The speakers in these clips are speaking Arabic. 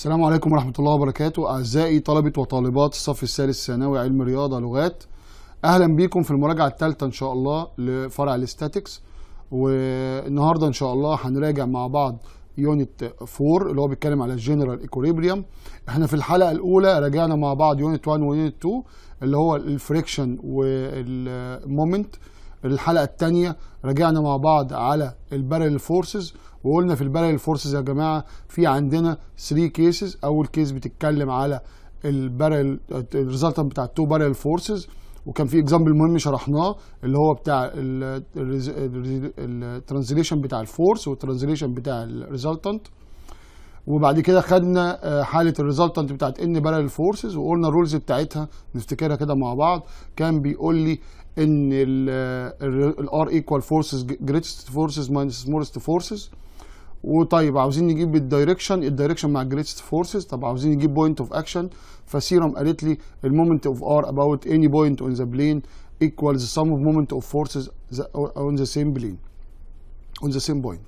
السلام عليكم ورحمة الله وبركاته أعزائي طلبة وطالبات الصف الثالث ثانوي علم رياضة لغات أهلا بيكم في المراجعة الثالثة إن شاء الله لفرع الاستاتكس والنهاردة إن شاء الله هنراجع مع بعض يونت 4 اللي هو بيتكلم على الجنرال ايكوليبريم احنا في الحلقة الأولى راجعنا مع بعض يونت 1 ويونت 2 اللي هو الفريكشن والمومنت الحلقة الثانية راجعنا مع بعض على البارل فورسز وقلنا في البلد فورسز يا جماعه في عندنا 3 كيسز اول كيس بتتكلم على البارل الريزلت بتاع التو بارل فورسز وكان في اكزامبل مهم شرحناه اللي هو بتاع الترانزليشن بتاع الفورس والترانزليشن بتاع الريزلتنت وبعد كده خدنا آه، حاله الريزلتنت بتاعت ان بارل فورسز وقلنا الرولز بتاعتها نفتكرها كده مع بعض كان بيقول لي ان الار ايكوال فورسز جريتست فورسز ماينس سمولست فورسز وطيب عاوزين نجيب الدايركشن الدايركشن مع الجريتست فورسز طب عاوزين نجيب بوينت اوف اكشن فسيرم قالت لي المومنت اوف ار اباوت اني بوينت اون ذا بلين ايكوالز سم اوف مومنت اوف فورسز اون ذا سيم بلين اون ذا سيم بوينت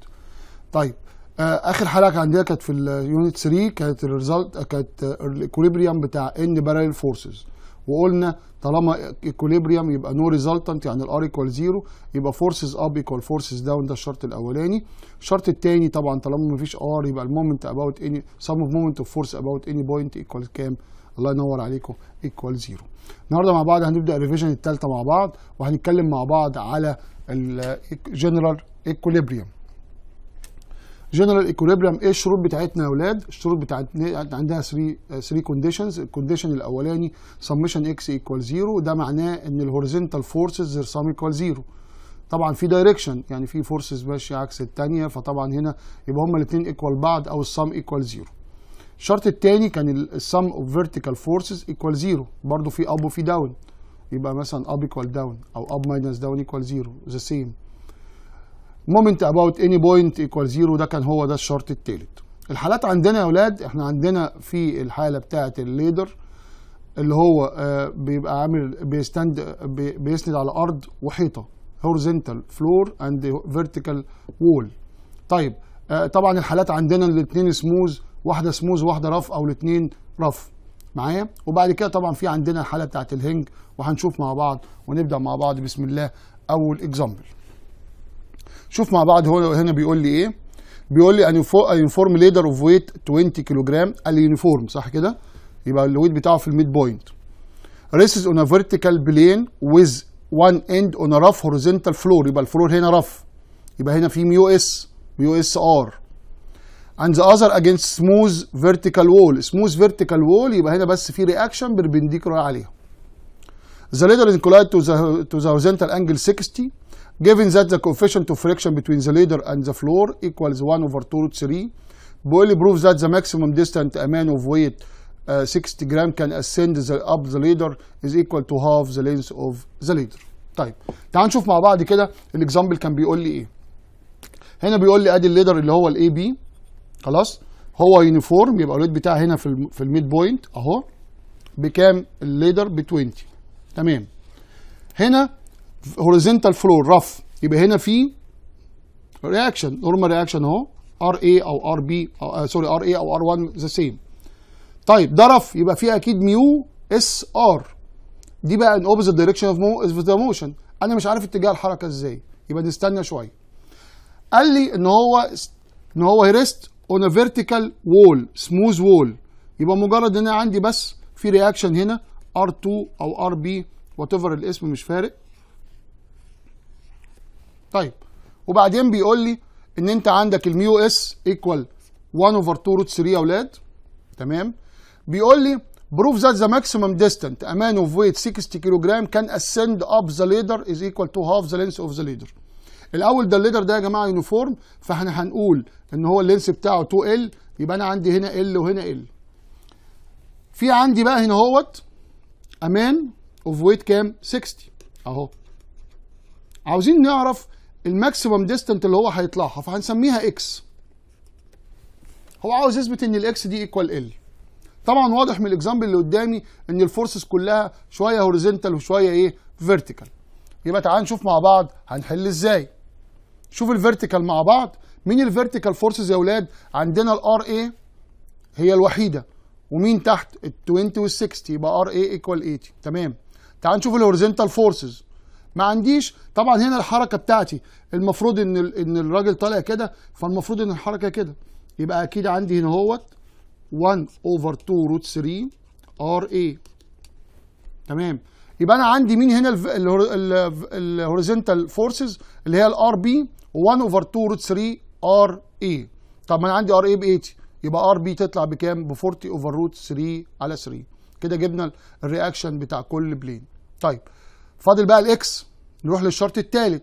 طيب آه، اخر حلقه عندنا كانت في اليونت 3 كانت الريزلت كانت الاكوليبريم بتاع ان باراليل فورسز وقلنا طالما ايكوليبريم يبقى نو ريزلتنت يعني الار ايكوال زيرو يبقى فورسز اب ايكوال فورسز داون ده الشرط الاولاني الشرط الثاني طبعا طالما مفيش ار يبقى المومنت اباوت اني سم اوف مومنت اوف فورس اباوت اني بوينت ايكوال كام الله ينور عليكم ايكوال زيرو النهارده مع بعض هنبدا الريفيجن الثالثه مع بعض وهنتكلم مع بعض على الجنرال ايكوليبريم جنرال ايكوليبريم ايه الشروط بتاعتنا يا اولاد الشروط بتاعتنا عندها 3 3 كونديشنز الكونديشن الاولاني سمشن اكس ايكوال زيرو ده معناه ان الهوريزونتال فورسز ذير سم ايكوال زيرو طبعا في دايركشن يعني في فورسز ماشيه عكس الثانيه فطبعا هنا يبقى هما الاثنين ايكوال بعض او السم ايكوال زيرو الشرط الثاني كان السم اوف فيرتيكال فورسز ايكوال زيرو برضه في اب وفي داون يبقى مثلا اب ايكوال داون او اب ماينس داون ايكوال زيرو ذا سيم مومنت اباوت اني بوينت ايكوال زيرو ده كان هو ده الشرط الثالث الحالات عندنا يا اولاد احنا عندنا في الحاله بتاعه الليدر اللي هو آه، بيبقى عامل بيستند بيسند على ارض وحيطه هورزنتال فلور اند فيرتيكال وول طيب آه، طبعا الحالات عندنا الاثنين سموز واحده سموز واحده رف او الاثنين رف معايا وبعد كده طبعا في عندنا الحاله بتاعه الهنج وهنشوف مع بعض ونبدا مع بعض بسم الله اول اكزامبل شوف مع بعض هو هنا بيقول لي ايه بيقول لي ان يونيفورم ليدر اوف ويت 20 كيلو جرام اليونيفورم صح كده يبقى الويت بتاعه في الميد بوينت ريسز اون ا فيرتيكال بلين ويز وان اند اون رف هوريزونتال فلور يبقى الفلور هنا رف يبقى هنا في ميو اس ميو اس ار اند ذا اذر اجينست سموث فيرتيكال وول سموث فيرتيكال وول يبقى هنا بس في رياكشن بربنديكولار عليها the leader is collide to the to the horizontal angle 60 Given that the coefficient of friction between the leader and the floor equals 1 over 2 root 3, Boyle proves that the maximum distance a man of weight uh, 60 gram can ascend the, up the leader is equal to half the length of the leader. طيب تعال نشوف مع بعض كده الاكزامبل كان بيقول لي ايه. هنا بيقول لي ادي الليدر اللي هو الاي بي خلاص هو يونيفورم يبقى الويت بتاعه هنا في في الميد بوينت اهو بكام الليدر ب 20 تمام هنا هوريزونتال فلو رف يبقى هنا في رياكشن نورمال رياكشن اهو ار اي او ار بي سوري ار اي او ار 1 ذا سيم طيب ده رف يبقى فيه اكيد ميو اس ار دي بقى ان اوبوزيت دايركشن اوف موشن انا مش عارف اتجاه الحركه ازاي يبقى نستنى شويه قال لي ان هو ان هو هيرست اون ا فيرتيكال وول سموز وول يبقى مجرد ان انا عندي بس في رياكشن هنا ار 2 او ار بي وات ايفر الاسم مش فارق طيب وبعدين بيقول لي ان انت عندك الميو اس ايكوال 1 اوفر 2 روت 3 يا اولاد تمام بيقول لي بروف ذات ذا ماكسيمم ديستانت امان اوف ويت 60 60 جرام كان اسند اب ذا ليدر از ايكوال تو هاف ذا لينث اوف ذا ليدر الاول ده الليدر ده يا جماعه يونيفورم فاحنا هنقول ان هو اللينس بتاعه 2 ال يبقى انا عندي هنا ال وهنا ال في عندي بقى هنا اهوت امان اوف ويت كام 60 اهو عاوزين نعرف الماكسيمم ديستنت اللي هو هيطلعها فهنسميها اكس هو عاوز يثبت ان الاكس دي ايكوال ال طبعا واضح من الاكزامبل اللي قدامي ان الفورسز كلها شويه هوريزنتال وشويه ايه فيرتيكال يبقى تعال نشوف مع بعض هنحل ازاي شوف الفيرتيكال مع بعض مين الفيرتيكال فورسز يا اولاد عندنا الار اي هي الوحيده ومين تحت ال 20 وال 60 يبقى ار اي ايكوال 80 تمام تعال نشوف الهوريزنتال فورسز ما عنديش طبعا هنا الحركه بتاعتي المفروض ان ان الراجل طالع كده فالمفروض ان الحركه كده يبقى اكيد عندي هنا اهوت 1 اوفر 2 روت 3 ار اي تمام يبقى انا عندي مين هنا الهوريزونتال فورسز اللي هي الار بي 1 اوفر 2 روت 3 ار اي طب ما انا عندي ار اي ب 80 يبقى ار بي تطلع بكام ب 40 اوفر روت 3 على 3 كده جبنا الرياكشن بتاع كل بلين طيب فاضل بقى الاكس نروح للشرط الثالث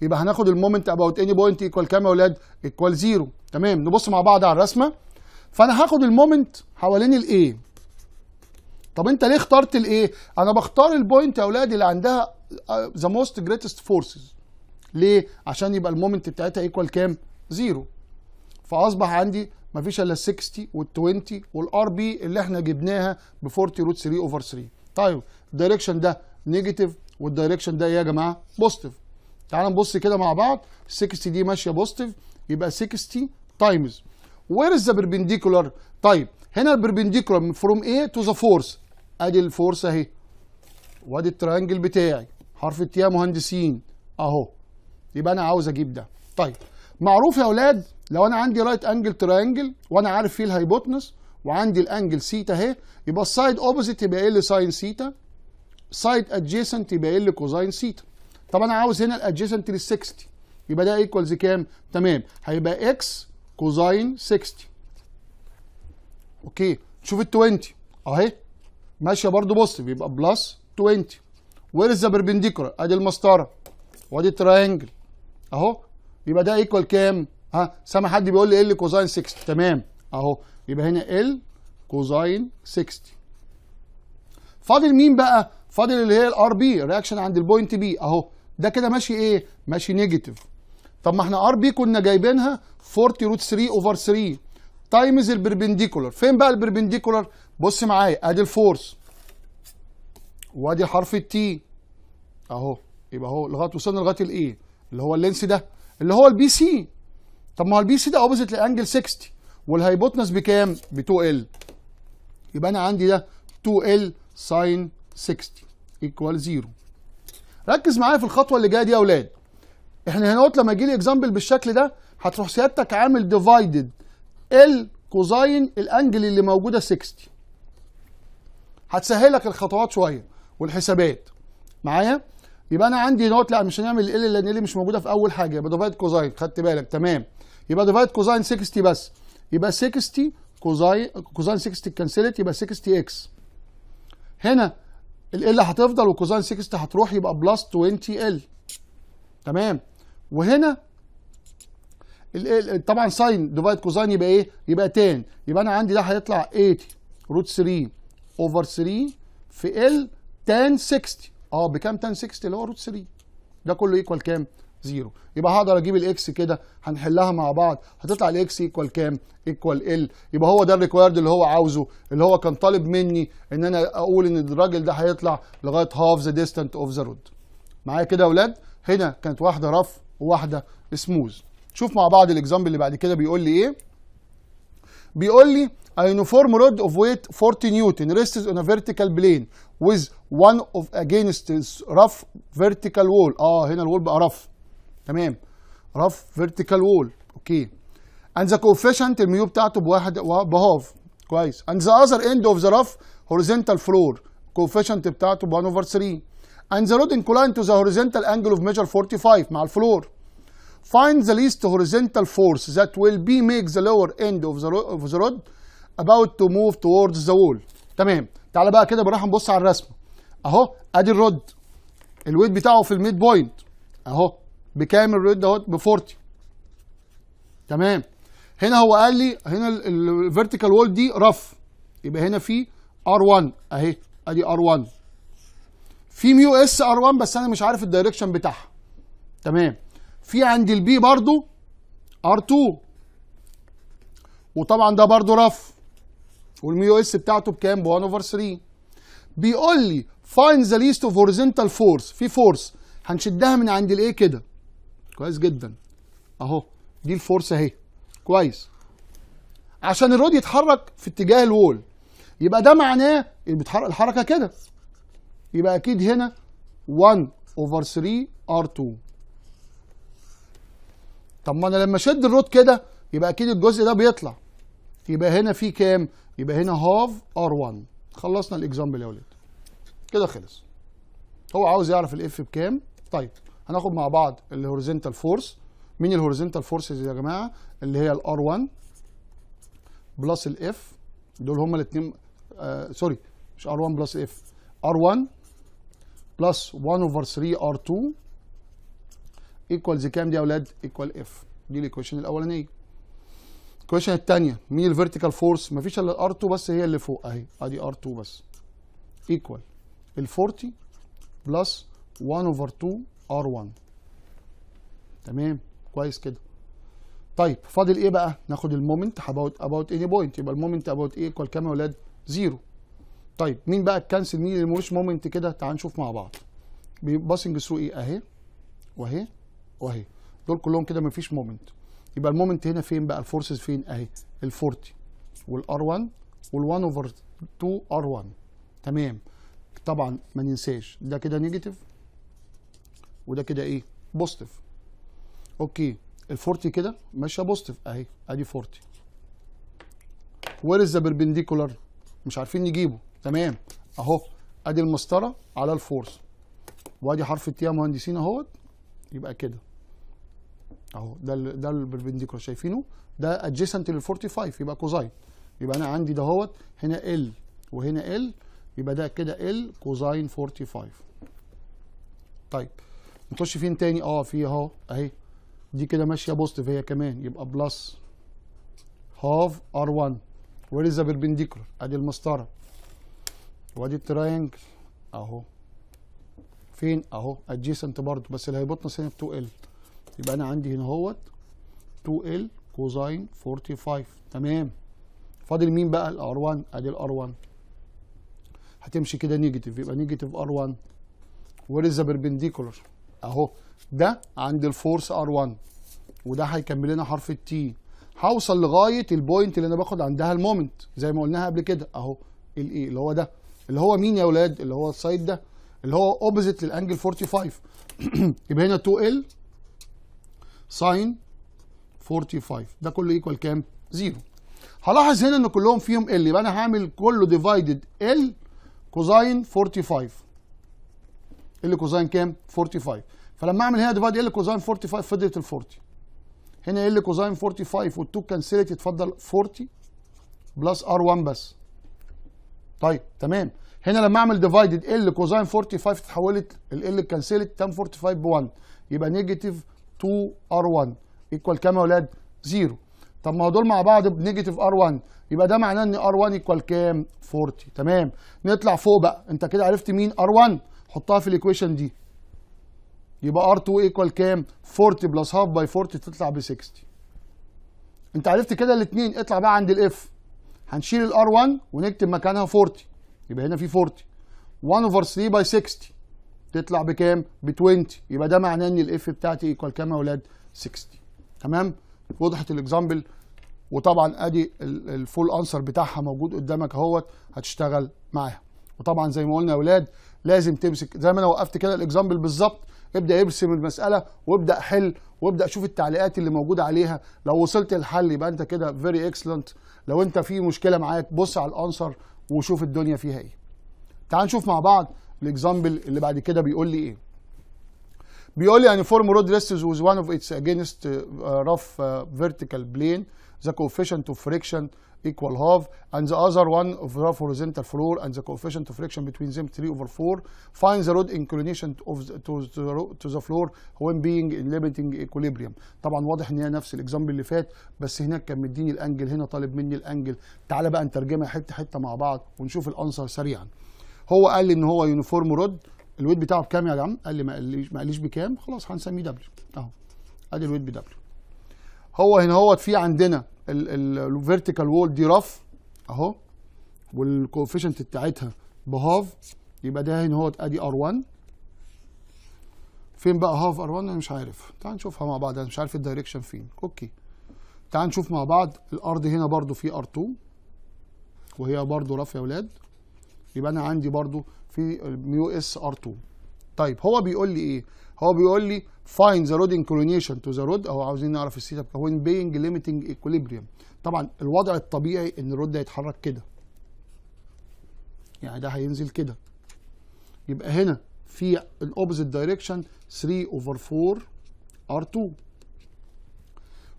يبقى هناخد المومنت اباوت اني بوينت ايكوال كام يا اولاد ايكوال زيرو تمام نبص مع بعض على الرسمه فانا هاخد المومنت حوالين الايه طب انت ليه اخترت الايه انا بختار البوينت يا اولاد اللي عندها ذا موست جريتست فورسز ليه عشان يبقى المومنت بتاعتها ايكوال كام زيرو فاصبح عندي ما فيش الا 60 وال 20 والار بي اللي احنا جبناها ب 40 روت 3 اوفر 3 طيب الدايركشن ده نيجاتيف والدايركشن ده ايه يا جماعه بوزيتيف تعالى نبص كده مع بعض 60 دي ماشيه بوزيتيف يبقى 60 تايمز وير از ذا بيربنديكولار طيب هنا البربنديكولار فروم ايه تو ذا فورس ادي الفورس اهي وادي التريانجل بتاعي حرف التيا مهندسين اهو يبقى انا عاوز اجيب ده طيب معروف يا اولاد لو انا عندي رايت انجل تريانجل وانا عارف فيه الهايبوتنس وعندي الانجل سيتا اهي يبقى السايد اوبوزيت يبقى ايه اللي ساين سيتا سايد ادجيسنت يبقى اللي كوزاين سيتا طب انا عاوز هنا الادجيسنت لل 60 يبقى ده ايكوالز كام تمام هيبقى اكس كوزاين 60 اوكي شوف ال 20 اهي ماشيه برده بص بيبقى بلس 20 وير ذا بيربنديكولار ادي المسطره وادي التراينجل اهو يبقى ده ايكوال كام ها سامع حد بيقول لي ال كوزاين 60 تمام اهو يبقى هنا ال كوزاين 60 فاضل مين بقى فاضل اللي هي الار بي رياكشن عند البوينت بي اهو ده كده ماشي ايه ماشي نيجاتيف طب ما احنا ار بي كنا جايبينها 40 روت 3 اوفر 3 تايمز البربنديكولر فين بقى البربنديكولر بص معايا ادي الفورس وادي حرف التي اهو يبقى اهو لغايه وصلنا لغايه الايه اللي هو اللينس ده اللي هو البي سي طب ما هو البي سي ده اوبوزيت لانجل 60 والهيبوتنس بكام ب 2 ال يبقى انا عندي ده 2 ال ساين 60 ايكوال 0 ركز معايا في الخطوه اللي جايه دي يا اولاد احنا هنا لما يجي لي اكزامبل بالشكل ده هتروح سيادتك عامل ديفايدد ال كوزاين الانجل اللي موجوده 60 هتسهلك الخطوات شويه والحسابات معايا يبقى انا عندي نوت لا مش هنعمل ال لان ال مش موجوده في اول حاجه يبقى ديفايد كوزاين خدت بالك تمام يبقى ديفايد كوزاين 60 بس يبقى 60 كوزاين كوزاين 60 كانسلت يبقى 60 اكس هنا ال هتفضل وكوزين 60 هتروح يبقى بلس 20 ال تمام وهنا ال طبعا ساين ديفايد كوزين يبقى ايه؟ يبقى 10 يبقى انا عندي ده هيطلع 80 روت 3 اوفر 3 في ال 10 60 اه بكام 10 60 اللي هو روت 3 ده كله يكوال كام؟ 0 يبقى هقدر اجيب الاكس كده هنحلها مع بعض هتطلع الاكس ايكوال كام ايكوال ال يبقى هو ده الريكوايرد اللي هو عاوزه اللي هو كان طالب مني ان انا اقول ان الراجل ده هيطلع لغايه هاف ذا ديستانت اوف ذا رود معايا كده يا اولاد هنا كانت واحده رف وواحده سموز شوف مع بعض الاكزامبل اللي بعد كده بيقول لي ايه بيقول لي a uniform rod of weight 40 newton rests on a vertical plane with one of against rough vertical wall اه هنا الوول بقى rough. تمام رف فيرتيكال وول اوكي اند ذا كوفيشنت الميو بتاعته بواحد بهاف كويس اند ذا اذر اند اوف ذا رف هوريزونتال فلور كوفيشنت بتاعته ب 1 اوفر 3 اند ذا رود انكلاين تو ذا هوريزونتال انجل اوف ميجر 45 مع الفلور find the least horizontal force that will be make the lower end of the, of the rod about to move towards the wall تمام تعالى بقى كده بنروح نبص على الرسمه اهو ادي الرد الويت بتاعه في الميد بوينت اهو بكام الريت ده ب 40 تمام هنا هو قال لي هنا الفيرتيكال وول دي رف يبقى هنا في ار 1 اهي ادي ار 1 في ميو اس ار 1 بس انا مش عارف الدايركشن بتاعها تمام في عند البي برضو ار 2 وطبعا ده برضو رف والميو اس بتاعته بكام ب 1 اوفر 3 بيقول لي فاين ذا ليست اوف هوريزونتال فورس في فورس هنشدها من عند الايه كده كويس جدا اهو دي الفورس اهي كويس عشان الرود يتحرك في اتجاه الوول يبقى ده معناه الحركه كده يبقى اكيد هنا 1 اوفر 3 ار 2 طب ما انا لما اشد الرود كده يبقى اكيد الجزء ده بيطلع يبقى هنا في كام يبقى هنا هاف ار 1 خلصنا الاكزامبل يا ولاد كده خلص هو عاوز يعرف الاف بكام طيب هناخد مع بعض الهوريزنتال فورس مين الهوريزنتال فورسز يا جماعه اللي هي الار 1 بلس الاف دول هما الاثنين آه سوري مش ار 1 بلس اف ار 1 بلس 1 اوفر 3 ار 2 ايكوالز كام دي يا اولاد ايكوال اف دي الايكويشن الاولانيه الكويشن الثانيه مين الفيرتيكال فورس مفيش الا الار 2 بس هي اللي فوق اهي ادي ار 2 بس ايكوال ال 40 بلس 1 اوفر 2 ار1 تمام كويس كده طيب فاضل ايه بقى ناخد المومنت اباوت اباوت اني بوينت يبقى المومنت اباوت ايه كل كام يا ولاد زيرو طيب مين بقى الكنسل مين اللي ملوش مومنت كده تعال نشوف مع بعض باسنج ثرو ايه اهي واهي واهي دول كلهم كده مفيش مومنت يبقى المومنت هنا فين بقى الفورسز فين اهي ال40 والار1 وال1 اوفر 2 ار1 تمام طبعا ما ننساش ده كده نيجاتيف وده كده ايه بوزيتيف اوكي ال40 كده ماشيه بوزيتيف اهي ادي 40 وير از ذا بيربنديكولار مش عارفين نجيبه تمام اهو ادي المسطره على الفورس وادي حرف التي يا مهندسين اهوت يبقى كده اهو ده الـ ده البربنديكولار شايفينه ده ادجيسنت لل 45 يبقى كوزاين يبقى انا عندي دهوت هنا ال وهنا ال يبقى ده كده ال كوزاين 45 طيب نخش فين تاني اه في اهو اهي دي كده ماشيه بوزيتيف هي كمان يبقى بلس هاف ار 1 وير از بيربنديكولار ادي المسطره وادي التراينجل اهو فين اهو ادجيسنت برضه بس الهيبوتنس هنا ب 2 ال يبقى انا عندي هنا اهوت 2 ال كوزاين 45 تمام فاضل مين بقى الار 1 ادي الار 1 هتمشي كده نيجاتيف يبقى نيجاتيف ار 1 وير از بيربنديكولار اهو ده عند الفورس ار1 وده هيكمل لنا حرف التي هوصل لغايه البوينت اللي انا باخد عندها المومنت زي ما قلناها قبل كده اهو الاي اللي هو ده اللي هو مين يا اولاد اللي هو السايد ده اللي هو اوبوزيت للانجل 45 يبقى هنا 2 ال ساين 45 ده كله ايكوال كام زيرو هلاحظ هنا ان كلهم فيهم ال يبقى انا هعمل كله ديفايدد ال كوزاين 45 ال كوزاين كام 45 فلما اعمل هنا ديفايد ال كوزاين 45 فضلت ال 40 هنا ال كوزاين 45 وال2 كانسلت يتفضل 40 بلس ار 1 بس طيب تمام هنا لما اعمل ديفايد ال كوزاين 45 اتحولت ال كانسلت 10 45 ب 1 يبقى نيجاتيف 2 ار 1 ايكوال كام يا اولاد 0 طب ما هو دول مع بعض بنيجاتيف ار 1 يبقى ده معناه ان ار 1 ايكوال كام 40 تمام نطلع فوق بقى انت كده عرفت مين ار 1 حطها في الايكويشن دي يبقى ار2 ايكوال كام 40 بلس هاف باي 40 تطلع ب 60 انت عرفت كده الاثنين اطلع بقى عند الاف هنشيل الار 1 ونكتب مكانها 40 يبقى هنا في 40 1 اوفر 3 باي 60 تطلع بكام ب 20 يبقى ده معناه ان الاف بتاعتي ايكوال كام يا اولاد 60 تمام وضحت الاكزامبل وطبعا ادي الفول انسر بتاعها موجود قدامك اهوت هتشتغل معاها وطبعا زي ما قلنا يا اولاد لازم تمسك زي ما انا وقفت كده الاكزامبل بالظبط ابدا ارسم المساله وابدا حل وابدا شوف التعليقات اللي موجوده عليها لو وصلت الحل يبقى انت كده فيري اكسلنت لو انت في مشكله معاك بص على الانسر وشوف الدنيا فيها ايه تعال نشوف مع بعض الاكزامبل اللي بعد كده بيقول لي ايه بيقول لي يعني فورم رود ريستز was وان اوف اتس اجينست رف فيرتيكال بلين ذا كوفيشنت اوف فريكشن equal half and the other one of rough horizontal floor and the coefficient of friction between them 3 over 4 find the load inclination of the, to, the, to the floor when being in limiting equilibrium طبعا واضح ان هي نفس الاكزامبل اللي فات بس هناك كان مديني الانجل هنا طالب مني الانجل تعالى بقى نترجمها حته حته مع بعض ونشوف الانسر سريعا هو قال لي ان هو يونيفورم رود الويت بتاعه بكام يا جماعه قال لي ما قاليش ما قاليش بكام خلاص هنسميه دبليو اهو ادي الويت بدبليو هو هنا هو في عندنا الفيرتيكال وول دي رف اهو والكوفيشنت بتاعتها بهاف يبقى ده هنا اهوت ادي ار 1 فين بقى هاف ار 1 انا مش عارف تعال نشوفها مع بعض انا مش عارف الدايركشن فين اوكي تعال نشوف مع بعض الارض هنا برضو في ار 2 وهي برضو رف يا اولاد يبقى انا عندي برضو في ميو اس ار 2 طيب هو بيقول لي ايه هو بيقول لي فاين ذا road انكلونيشن تو ذا رود اهو عاوزين نعرف الثيتا وين بينج ليميتنج ايكوليبريم طبعا الوضع الطبيعي ان الرود ده هيتحرك كده يعني ده هينزل كده يبقى هنا في الاوبزيت دايركشن 3 اوفر 4 ار 2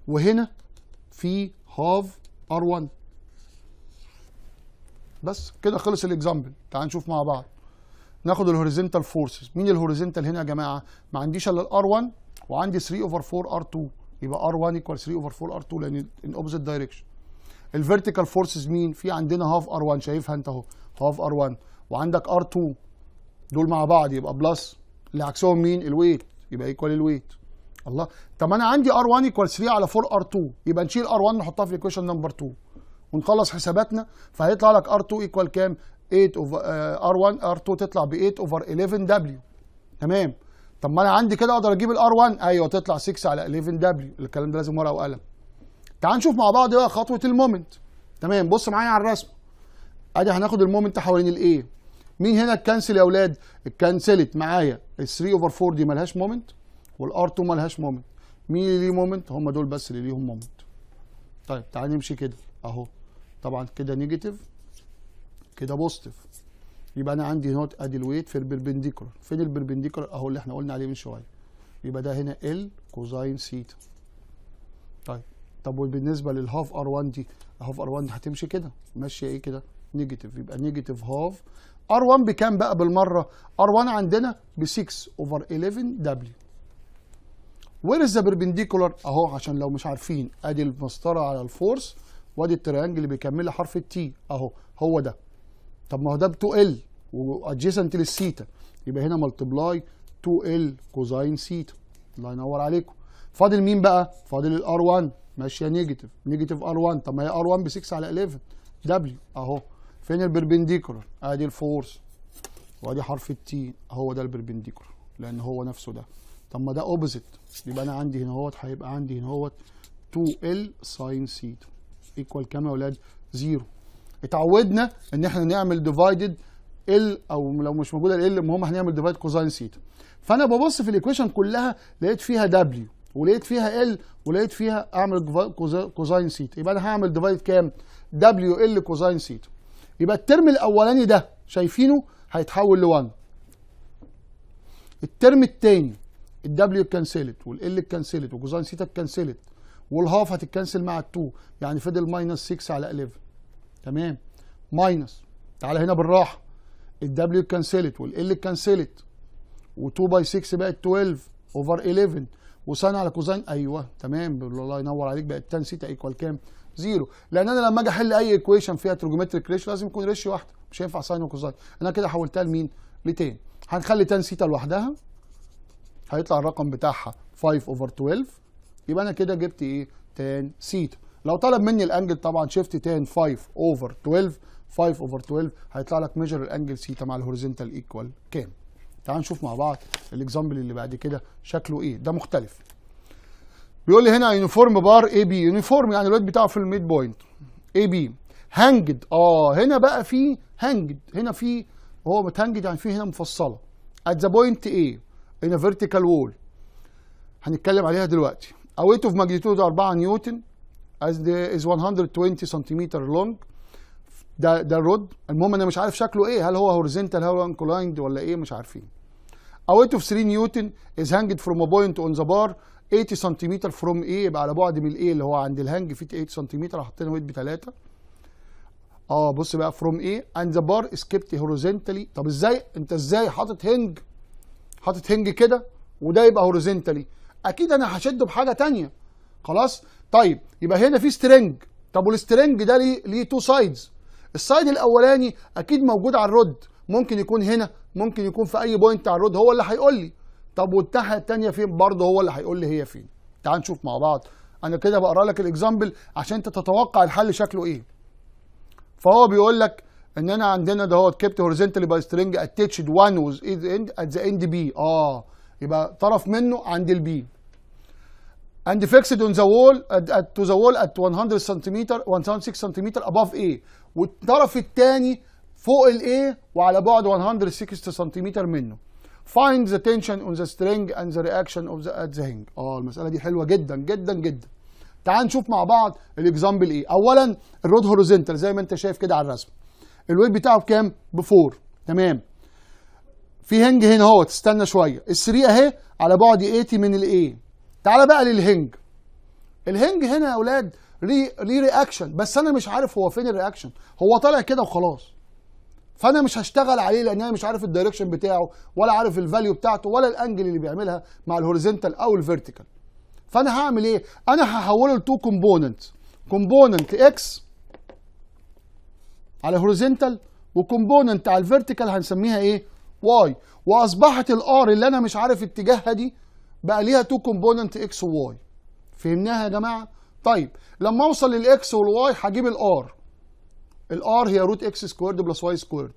وهنا في هاف ار 1 بس كده خلص الاكزامبل تعال نشوف مع بعض ناخد الهوريزنتال فورسز مين الهوريزنتال هنا يا جماعه ما عنديش الا الار 1 وعندي 3 اوفر 4 ار 2 يبقى ار 1 ايكوال 3 اوفر 4 ار 2 لان ان اوبزيت دايركشن الفيرتيكال فورسز مين في عندنا هاف ار 1 شايفها انت اهو هاف ار 1 وعندك ار 2 دول مع بعض يبقى بلس اللي عكسهم مين الويت يبقى ايكوال الويت الله طب انا عندي ار 1 ايكوال 3 على 4 ار 2 يبقى نشيل ار 1 نحطها في الايكويشن نمبر 2 ونخلص حساباتنا فهيطلع لك ار 2 ايكوال كام 8 اوفر ار1 ار2 تطلع ب 8 اوفر 11 دبليو تمام طب ما انا عندي كده اقدر اجيب الار1 ايوه تطلع 6 على 11 دبليو الكلام ده لازم ورقه وقلم تعال نشوف مع بعض بقى خطوه المومنت تمام بص معايا على الرسم ادي هناخد المومنت حوالين الايه مين هنا اتكنسل يا اولاد اتكنسلت معايا ال 3 اوفر 4 دي مالهاش مومنت والار2 مالهاش مومنت مين اللي ليه مومنت هم دول بس اللي ليهم مومنت طيب تعال نمشي كده اهو طبعا كده نيجاتيف كده بوستيف يبقى انا عندي نوت ادي الويت في البربنديكولر فين البربنديكولر اهو اللي احنا قلنا عليه من شويه يبقى ده هنا ال كوزاين سيتا طيب طب وبالنسبه للهاف ار 1 دي هاف ار 1 هتمشي كده ماشيه ايه كده نيجاتيف يبقى نيجاتيف هاف ار 1 بكام بقى بالمره ار 1 عندنا ب 6 اوفر 11 دبليو وير از ذا بربنديكولر اهو عشان لو مش عارفين ادي المسطره على الفورس وادي التريانجل اللي بيكملها حرف التي اهو هو ده طب ما هو ده ب 2L وادجيسنت للسيتا يبقى هنا ملتبلاي 2L كوزاين سيتا الله ينور عليكم فاضل مين بقى؟ فاضل الار 1 ماشيه نيجاتيف نيجاتيف ار 1 طب ما هي ار 1 ب 6 على 11 دبليو اهو فين البربنديكولر؟ ادي الفورس وادي حرف التي هو ده البربنديكولر لان هو نفسه ده طب ما ده اوبزيت يبقى انا عندي هنا اهوت هيبقى عندي هنا اهوت 2 ال ساين سيتا ايكوال كام يا اولاد؟ زيرو اتعودنا ان احنا نعمل ديفايدد ال او لو مش موجوده ال المهم هنعمل ديفايد كوزاين ثيتا فانا ببص في الايكويشن كلها لقيت فيها دبليو ولقيت فيها ال ولقيت فيها اعمل كوزاين ثيتا يبقى انا هعمل ديفايد كام دبليو ال كوزاين ثيتا يبقى الترم الاولاني ده شايفينه هيتحول ل 1 الترم الثاني الدبليو اتكنسلت والال اتكنسلت وكوزاين ثيتا اتكنسلت والهاف هتتكنسل مع ال2 يعني فضل ماينس 6 على 11 تمام ماينس تعالى هنا بالراحه الدبليو اتكنسلت والال اتكنسلت و2 باي 6 بقت 12 اوفر 11 وساين على كوزين ايوه تمام الله ينور عليك بقت تان سيتا ايكوال كام؟ زيرو لان انا لما اجي احل اي ايكويشن فيها ترجومتريك ريشيو لازم يكون ريشيو واحده مش هينفع ساين وكوزين انا كده حولتها لمين؟ لتان هنخلي تان سيتا لوحدها هيطلع الرقم بتاعها 5 اوفر 12 يبقى انا كده جبت ايه؟ تان سيتا لو طلب مني الانجل طبعا شيفت تان 5 اوفر 12 5 اوفر 12 هيطلع لك ميجر الانجل سيتا مع الهوريزنتال ايكوال كام تعال نشوف مع بعض الاكزامبل اللي بعد كده شكله ايه ده مختلف بيقول لي هنا يونيفورم بار اي بي يونيفورم يعني الواد بتاعه في الميد بوينت اي بي هانجد اه هنا بقى في هانجد هنا في هو متهنجد يعني في هنا مفصله ات ذا بوينت اي ان فيرتيكال وول هنتكلم عليها دلوقتي اويت اوف ماجنتيود 4 نيوتن as the is 120 سنتيمتر لونج ده ده الرود المهم انا مش عارف شكله ايه هل هو هورزنتال هل هو انكلايند ولا ايه مش عارفين A weight of 3 نيوتن is hanged from a point on the bar 80 سنتيمتر from A يبقى على بعد من الايه اللي هو عند الهنج في 80 سنتيمتر حطينا ويت بثلاثه اه بص بقى from A and the bar is kept horizontally طب ازاي انت ازاي حاطط هنج حاطط هنج كده وده يبقى horizontally اكيد انا هشده بحاجه ثانيه خلاص طيب يبقى هنا في سترنج طب والسترنج ده ليه ليه تو سايدز السايد الاولاني اكيد موجود على الرد ممكن يكون هنا ممكن يكون في اي بوينت على الرد هو اللي هيقول لي طب والناحيه الثانيه فين برضه هو اللي هيقول لي هي فين تعال نشوف مع بعض انا كده بقرا لك الاكزامبل عشان انت تتوقع الحل شكله ايه فهو بيقول لك ان انا عندنا هو كيبت هوريزونتالي باي سترنج اتتشد وان وذ ات ذا اند بي اه يبقى طرف منه عند البي and fixed on the wall at, at to the wall at 100 سنتيمتر 106 سنتيمتر above A والطرف الثاني فوق ال A وعلى بعد 160 سنتيمتر منه. Find the tension on the string and the reaction of the at the hing. اه المسألة دي حلوة جدا جدا جدا. تعال نشوف مع بعض الاكزامبل ايه. أولا الرود هوريزونتال زي ما أنت شايف كده على الرسم. الويت بتاعه بكام؟ ب 4 تمام. في هنج هنا اهو تستنى شوية. ال 3 أهي على بعد 80 من ال A. تعالى بقى للهنج الهنج هنا يا اولاد ليه رياكشن بس انا مش عارف هو فين الرياكشن هو طالع كده وخلاص فانا مش هشتغل عليه لان انا مش عارف الدايركشن بتاعه ولا عارف الفاليو بتاعته ولا الانجل اللي بيعملها مع الهوريزنتال او الفيرتيكال فانا هعمل ايه انا هحوله لتو كومبوننت كومبوننت اكس على هوريزنتال وكومبوننت على الفيرتيكال هنسميها ايه واي واصبحت الار اللي انا مش عارف اتجاهها دي بقى ليها تو كومبوننت اكس وواي فهمناها يا جماعه طيب لما اوصل للاكس والواي هجيب الار الار هي روت اكس سكويرد بلس واي سكويرد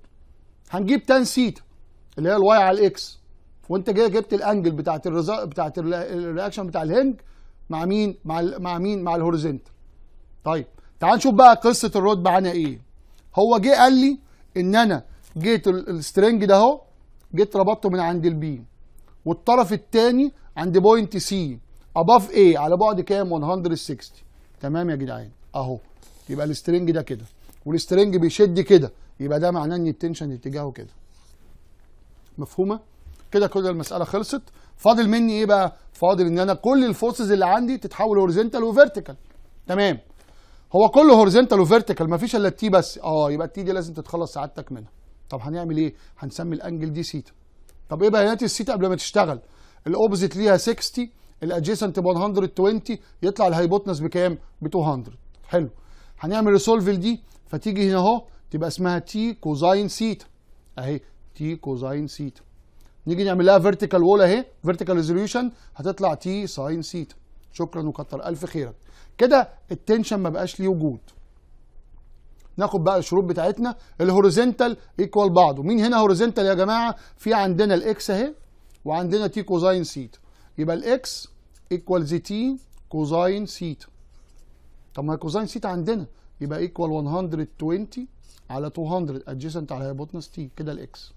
هنجيب تان سيتا اللي هي الواي على الاكس وانت جاي جبت الانجل بتاعت الرزا... بتاعت الرياكشن بتاع الهنج مع مين مع ال... مع مين مع الهوريزنت طيب تعال نشوف بقى قصه الروت معانا ايه هو جه قال لي ان انا جيت السترنج ده اهو جيت ربطته من عند البي والطرف الثاني عند بوينت سي اباف ايه على بعد كام 160 تمام يا جدعان اهو يبقى السترنج ده كده والسترنج بيشد كده يبقى ده معناه ان التنشن اتجاهه كده مفهومه كده كده المساله خلصت فاضل مني ايه بقى فاضل ان انا كل الفورسز اللي عندي تتحول هوريزونتال وفيرتيكال تمام هو كله هوريزونتال وفيرتيكال مفيش الا التي بس اه يبقى التي دي لازم تتخلص سعادتك منها طب هنعمل ايه هنسمي الانجل دي سيتا طب ايه بيانات السيتا قبل ما تشتغل الاوبوزيت ليها 60 الادجيسنت ب 120 يطلع الهايبوتنس بكام ب 200 حلو هنعمل ريسولف دي فتيجي هنا اهو تبقى اسمها تي كوزاين سيتا اهي تي كوزاين سيتا نيجي نعمل لها فيرتيكال وول اهي فيرتيكال ريزوليوشن هتطلع تي ساين سيتا شكرا وكتر الف خيرك كده التنشن ما بقاش ليه وجود ناخد بقى الشروط بتاعتنا الهوريزنتال ايكوال بعضه مين هنا هوريزنتال يا جماعه في عندنا الاكس اهي وعندنا تي كوزاين سيتا يبقى الاكس ايكوالز تي كوزاين سيتا طب ما كوزاين سيتا عندنا يبقى ايكوال 120 على 200 ادجيسنت على هيبوتنس تي كده الاكس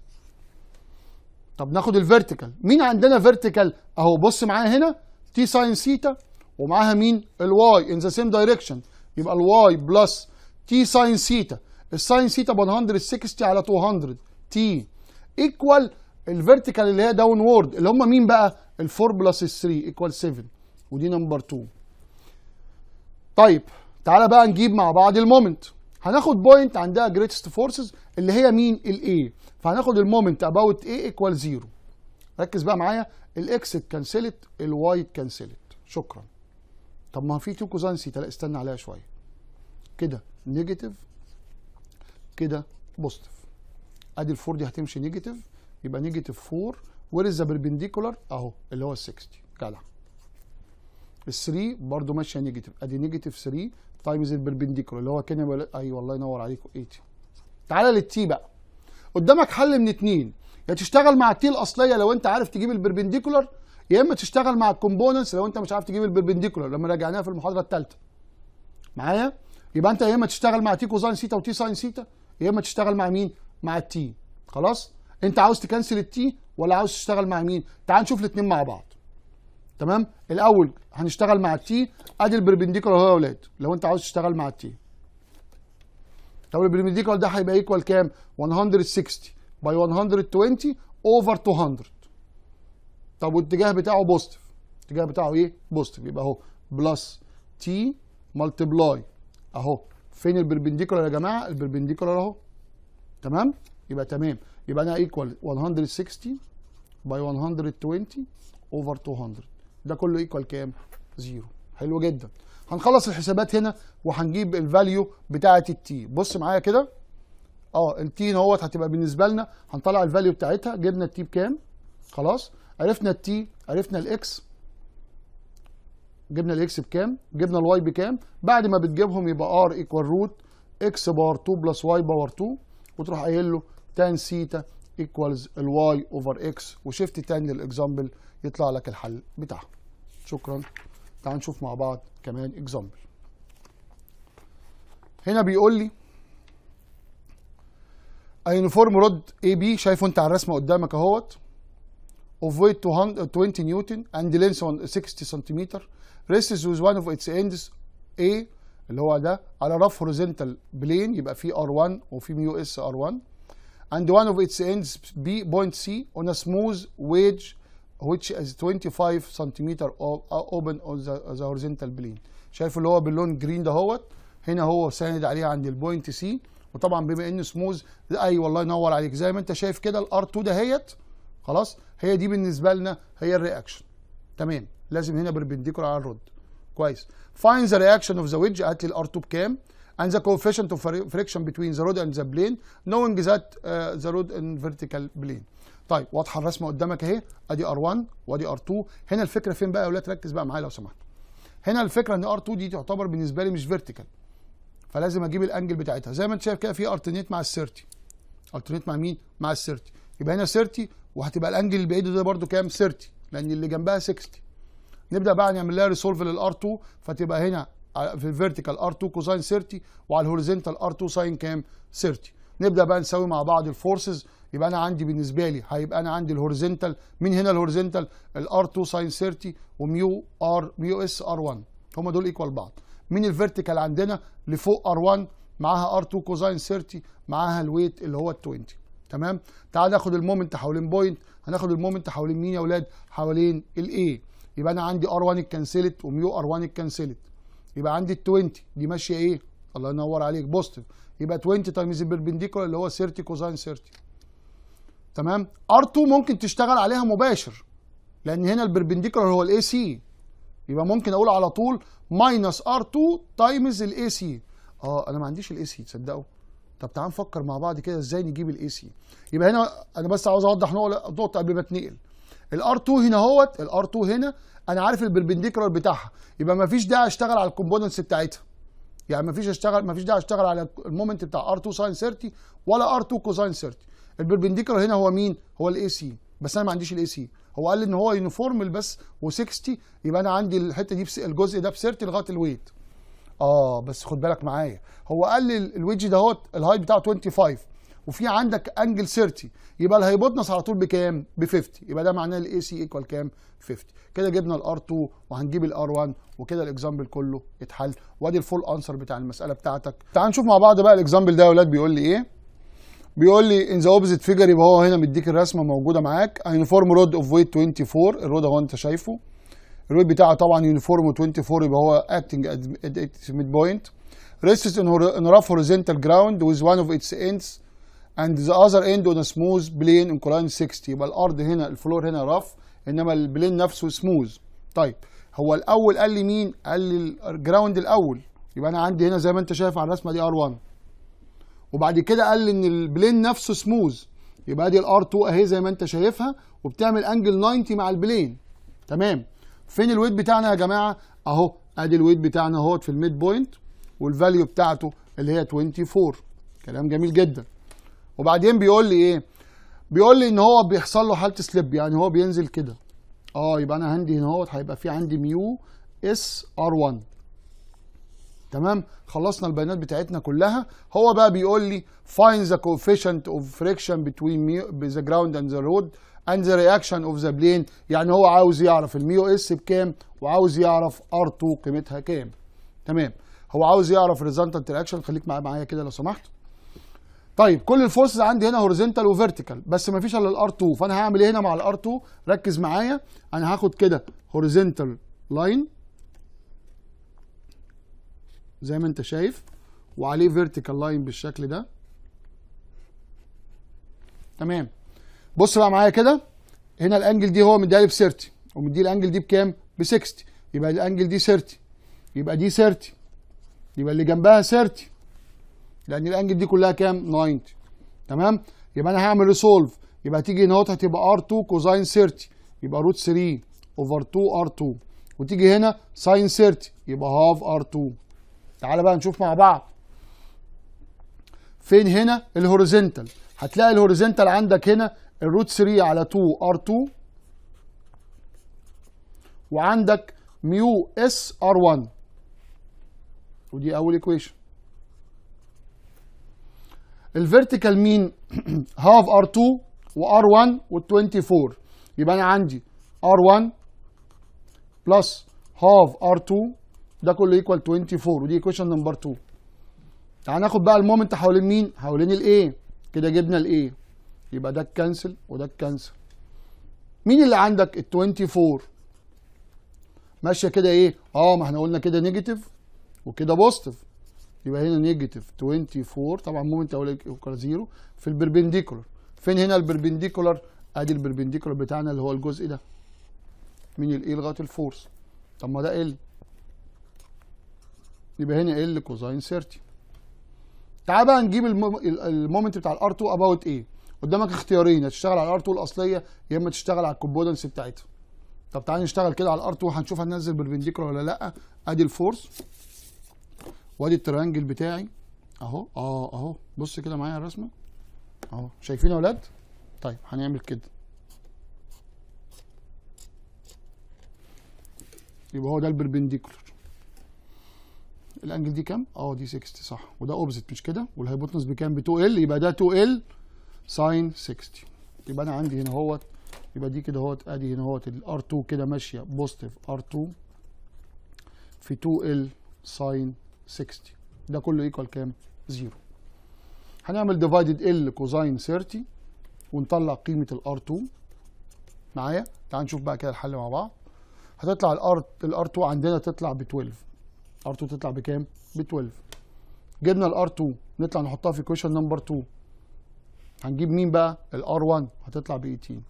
طب ناخد الفيرتيكال مين عندنا فيرتيكال اهو بص معايا هنا تي ساين سيتا ومعاها مين الواي ان ذا سيم دايركشن يبقى الواي بلس تي ساين سيتا الساين سيتا 160 على 200 تي ايكوال الفيرتيكال اللي هي داون وورد اللي هم مين بقى ال 4 بلس 3 ايكوال 7 ودي نمبر 2 طيب تعالى بقى نجيب مع بعض المومنت هناخد بوينت عندها جريتست فورسز اللي هي مين الاي فهناخد المومنت اباوت اي ايكوال 0 ركز بقى معايا الاكس اتكنسلت الواي اتكنسلت شكرا طب ما في 2 كوزان سيتا لا استنى عليها شويه كده نيجاتيف كده بوزيتيف ادي الفور دي هتمشي نيجاتيف يبقى نيجاتيف 4 وير از ذا بيربنديكولار اهو اللي هو 60 جدع ال 3 برضه ماشيه نيجاتيف ادي نيجاتيف 3 تايمز البربنديكولار اللي هو كان بل... ايوه الله ينور عليكم 80 تعالى للتي بقى قدامك حل من اتنين يا تشتغل مع التي الاصليه لو انت عارف تجيب البربنديكولار يا اما تشتغل مع الكومبوننتس لو انت مش عارف تجيب البربنديكولار لما راجعناها في المحاضره الثالثه معايا يبقى انت يا اما تشتغل مع تي كوزاين سيتا وتي ساين سيتا يا اما تشتغل مع مين مع التي خلاص انت عاوز تكنسل التي ولا عاوز تشتغل مع مين تعال نشوف الاثنين مع بعض تمام الاول هنشتغل مع التي ادي البربنديكولار اهو يا اولاد لو انت عاوز تشتغل مع التي طب البربنديكولار ده هيبقى ايكوال كام 160 باي 120 اوفر 200 طب والاتجاه بتاعه بوزيتيف الاتجاه بتاعه ايه بوزيتيف يبقى اهو بلس تي ملتبلاي اهو فين البربنديكولار يا جماعه البربنديكولار اهو تمام يبقى تمام يبقى انا ايكوال 160 باي 120 اوفر 200 ده كله ايكوال كام؟ زيرو حلو جدا هنخلص الحسابات هنا وهنجيب الفاليو بتاعه التي بص معايا كده اه التي اهوت هتبقى بالنسبه لنا هنطلع الفاليو بتاعتها جبنا التي بكام خلاص عرفنا التي عرفنا الاكس جبنا الاكس بكام جبنا الواي بكام بعد ما بتجيبهم يبقى ار ايكوال روت اكس باور 2 بلس واي باور 2 وتروح قايل له tan theta ايكوالز الواي اوفر اكس وشفت تاني للاكزامبل يطلع لك الحل بتاعها شكرا تعال نشوف مع بعض كمان اكزامبل هنا بيقول لي ايونيفورم رود اي بي شايفه انت على الرسمه قدامك اهوت of weight 220 نيوتن and length 60 سنتيمتر rests with one of its ends A اللي هو ده على رف هوريزونتال بلين يبقى في R1 وفي ميو اس R1 and one of its ends B point C on a smooth wedge which is 25 centimeter open on the, the horizontal plane شايف اللي هو باللون جرين دهوت هنا هو ساند عليه عند البوينت سي وطبعا بما ان سموز اي والله ينور عليك زي ما انت شايف كده الار 2 دهيت خلاص هي دي بالنسبه لنا هي الرياكشن تمام لازم هنا بربنديكولار على الرد كويس فاين ذا رياكشن اوف ذا ويدج هات لي الار 2 بكام and the coefficient of friction between the rod and the plane knowing that uh, the rod in vertical plane طيب واضحه الرسمه قدامك اهي ادي ار1 وادي ار2 هنا الفكره فين بقى يا اولاد ركز بقى معايا لو سمحت هنا الفكره ان ار2 دي تعتبر بالنسبه لي مش فيرتيكال فلازم اجيب الانجل بتاعتها زي ما انت شايف كده في الترنيت مع السيرتي الترنيت مع مين مع السيرتي يبقى هنا سيرتي وهتبقى الانجل اللي بعيد ده برده كام سيرتي لان اللي جنبها 60 نبدا بقى نعمل لها ريسولف للار2 فتبقى هنا آه، في الفيرتيكال ار2 كوزين 30 وعلى الهوريزونتال ار2 ساين كام 30 نبدا بقى نساوي مع بعض الفورسز يبقى انا عندي بالنسبه لي هيبقى انا عندي الهوريزونتال من هنا الهوريزونتال الار2 ساين 30 وميو ار ميو اس ار 1 هما دول ايكوال بعض من الفيرتيكال عندنا لفوق ار 1 معاها ار2 كوزين 30 معاها الويت اللي هو ال 20 تمام تعال ناخد المومنت حوالين بوينت هناخد المومنت حوالين مين يا اولاد حوالين الاي يبقى انا عندي ار 1 اتكنسلت وميو ار 1 اتكنسلت يبقى عندي ال 20 دي ماشيه ايه؟ الله ينور عليك بوستيف يبقى 20 تايمز البربنديكولا اللي هو 30 كوزاين 30 تمام ار2 ممكن تشتغل عليها مباشر لان هنا البربنديكولا هو الاي سي يبقى ممكن اقول على طول ماينس ار2 تايمز الاي سي اه انا ما عنديش الاي سي تصدقوا طب تعال نفكر مع بعض كده ازاي نجيب الاي سي يبقى هنا انا بس عاوز اوضح نقطه قبل ما اتنقل الار 2 هنا اهوت الار 2 هنا انا عارف البربنديكولار بتاعها يبقى ما فيش داعي اشتغل على الكومبوننتس بتاعتها يعني ما فيش اشتغل ما فيش داعي اشتغل على المومنت بتاع ار 2 ساين 30 ولا ار 2 كوساين 30 البربنديكولار هنا هو مين هو الاي سي بس انا ما عنديش الاي سي هو قال لي ان هو يونيفورمال بس و60 يبقى انا عندي الحته دي الجزء ده ب 30 لغايه الويت اه بس خد بالك معايا هو قال لي الويدج اهوت الهايت بتاعه 25 وفي عندك انجل 30 يبقى الهيبوتنس على طول بكام ب 50 يبقى ده معناه الاي سي ايكوال كام 50 كده جبنا الار 2 وهنجيب الار 1 وكده الاكزامبل كله اتحل وادي الفول انسر بتاع المساله بتاعتك تعال نشوف مع بعض بقى الاكزامبل ده يا اولاد بيقول لي ايه بيقول لي ان ذا اوبزيت فيجر يبقى هو هنا مديك الرسمه موجوده معاك يونيفورم رود اوف ويت 24 الرود اهو انت شايفه الويت بتاعه طبعا يونيفورم 24 يبقى هو اكتنج ات ميد بوينت ريستس ان راف هورزنتال جراوند ويز وان اوف اتس اندز and the other end on a smooth plane inclined 60 يبقى الارض هنا الفلور هنا رف انما البلين نفسه سموز طيب هو الاول قال لي مين قال لي الجراوند الاول يبقى انا عندي هنا زي ما انت شايف على الرسمه دي ار1 وبعد كده قال لي ان البلين نفسه سموز يبقى دي الار2 اهي زي ما انت شايفها وبتعمل انجل 90 مع البلين تمام فين الويت بتاعنا يا جماعه اهو ادي الويت بتاعنا اهوت في الميد بوينت والفاليو بتاعته اللي هي 24 كلام جميل جدا وبعدين بيقول لي ايه بيقول لي ان هو بيحصل له حاله سليب يعني هو بينزل كده اه يبقى انا عندي هنا اهوت هيبقى في عندي ميو اس ار 1 تمام خلصنا البيانات بتاعتنا كلها هو بقى بيقول لي ذا كوفيشنت اوف فريكشن بتوين ميو ذا جراوند اند ذا رود اند ذا رياكشن اوف ذا بلين يعني هو عاوز يعرف الميو اس بكام وعاوز يعرف ار2 قيمتها كام تمام هو عاوز يعرف resultant رياكشن خليك معايا كده لو سمحت طيب كل الفورسز عندي هنا هوريزونتال وفيرتيكال بس ما فيش الا الار 2 فانا هعمل ايه هنا مع الار 2 ركز معايا انا هاخد كده هوريزونتال لاين زي ما انت شايف وعليه فيرتيكال لاين بالشكل ده تمام بص بقى معايا كده هنا الانجل دي هو مديها لي ب 30 ومديه الانجل دي بكام ب 60 يبقى الانجل دي 30 يبقى دي 30 يبقى اللي جنبها 30 لان الانجل دي كلها كام 90 تمام يبقى انا هعمل ريسولف يبقى تيجي هنا هتبقى ار2 كوزاين 30 يبقى روت 3 اوفر 2 ار2 وتيجي هنا ساين 30 يبقى هاف ار2 تعالى بقى نشوف مع بعض فين هنا الهوريزونتال هتلاقي الهوريزونتال عندك هنا الروت 3 على 2 ار2 وعندك ميو اس ار1 ودي اول ايكويشن الفيرتيكال مين هاف ار2 وار1 وال24 يبقى انا عندي ار1 بلس هاف ار2 ده كله ايكوال 24 ودي ايكويشن نمبر 2 تعال ناخد بقى المومنت حوالين مين حوالين الايه كده جبنا الايه يبقى ده اتكنسل وده اتكنسل مين اللي عندك ال 24 ماشيه كده ايه اه ما احنا قلنا كده نيجاتيف وكده بوزيتيف يبقى هنا نيجاتيف 24 طبعا مومنت اوكر زيرو في البربنديكولر فين هنا البربنديكولر ادي البربنديكولر بتاعنا اللي هو الجزء ده من الاي e لغايه الفورس طب ما ده ال يبقى هنا ال كوزاين 30 تعال بقى نجيب المومنت بتاع الار 2 اباوت ايه قدامك اختيارين هتشتغل على الار 2 الاصليه يا اما تشتغل على الكومبوننتس بتاعتها طب تعال نشتغل كده على الار 2 هنشوف هننزل بربنديكولر ولا لا ادي الفورس وادي الترانجل بتاعي اهو اه اهو بص كده معايا الرسمه اهو شايفين يا ولاد طيب هنعمل كده يبقى هو ده البربنديكولر الانجل دي كام اه دي 60 صح وده اوبزيت مش كده والهايبوتنس بكام ب 2 ال يبقى ده 2 ال ساين 60 يبقى انا عندي هنا اهوت يبقى دي كده اهوت ادي هنا اهوت الار 2 كده ماشيه بوزيتيف ار 2 في 2 ال ساين 60 ده كله ايكوال كام؟ زيرو هنعمل ديفايدد ال كوزاين 30 ونطلع قيمه الار 2 معايا تعال نشوف بقى كده الحل مع بعض هتطلع الار الار 2 عندنا تطلع ب 12 ار 2 تطلع بكام؟ ب 12 جبنا الار 2 نطلع نحطها في كويشن نمبر 2 هنجيب مين بقى؟ الار 1 هتطلع ب 18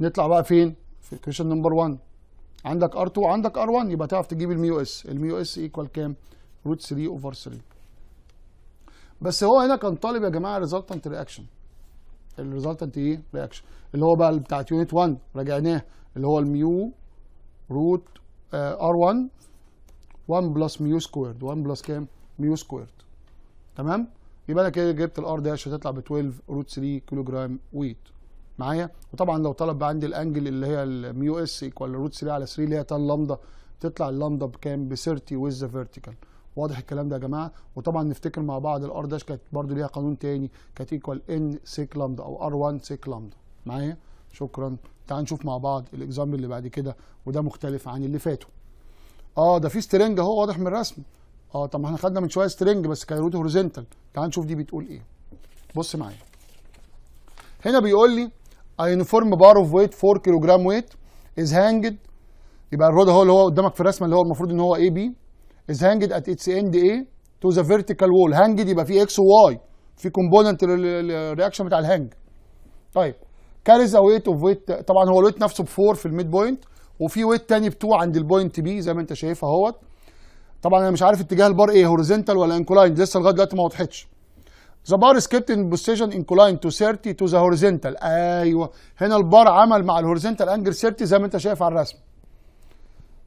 نطلع بقى فين؟ في كويشن نمبر 1 عندك ار2 وعندك ار1 يبقى تعرف تجيب الميو اس الميو اس ايكوال كام روت 3 اوفر 3 بس هو هنا كان طالب يا جماعه ريزلتنت رياكشن الريزلتنت ايه رياكشن اللي هو بقى بتاعت يونت 1 راجعناه اللي هو الميو روت ار1 1 بلس ميو سكويرد 1 بلس كام ميو سكويرد تمام يبقى انا كده جبت الار داش هتطلع ب 12 روت 3 كيلو جرام ويت معايا وطبعا لو طلب عندي الانجل اللي هي الميو اس ايكوال روت 3 على 3 اللي هي تان لامدا تطلع اللامدا بكام ب 30 ويز فيرتيكال واضح الكلام ده يا جماعه وطبعا نفتكر مع بعض الار داش كانت برده ليها قانون تاني كانت ايكوال ان سيك لامدا او ار 1 سيك لامدا معايا شكرا تعال نشوف مع بعض الاكزامبل اللي بعد كده وده مختلف عن اللي فاتوا اه ده في سترنج اهو واضح من الرسم اه طب ما احنا خدنا من شويه سترنج بس كان روت هورزنتال تعال نشوف دي بتقول ايه بص معايا هنا بيقول لي A uniform bar of weight 4 كيلو جرام is hanged يبقى الرود اهو اللي هو قدامك في الرسمه اللي هو المفروض ان هو AB is hanged at its end A to the vertical wall hanged يبقى في X وY في كومبوننت الرياكشن بتاع الهانج طيب carries a ويت اوف ويت طبعا هو الويت نفسه ب 4 في الميد بوينت وفي ويت تاني ب 2 عند البوينت B زي ما انت شايف اهوت طبعا انا مش عارف اتجاه البار ايه هورزنتال ولا انكلايند لسه لغايه دلوقتي ما وضحتش The bar is kept in position inclined to 30 to the horizontal ايوه هنا البار عمل مع الهوريزونتال انجل 30 زي ما انت شايف على الرسم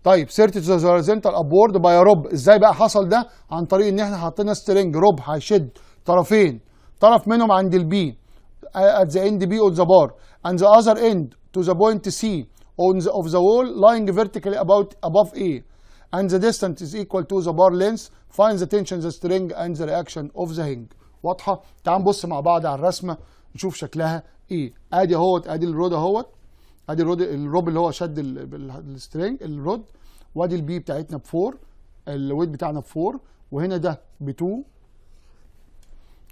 طيب 30 to the horizontal upward by rope. ازاي بقى حصل ده عن طريق ان احنا حطينا سترنج روب هيشد طرفين طرف منهم عند البي at the end B of the bar and the other end to the point C on the, of the wall lying vertically about above A and the distance is equal to the bar length find the tension the string and the reaction of the hinge. واضحه تعال نبص مع بعض على الرسمه نشوف شكلها ايه ادي اهوت ادي الرود اهوت ادي الرود الروب اللي هو شد السترنج الرود وادي البي بتاعتنا ب 4 الويت بتاعنا ب 4 وهنا ده ب 2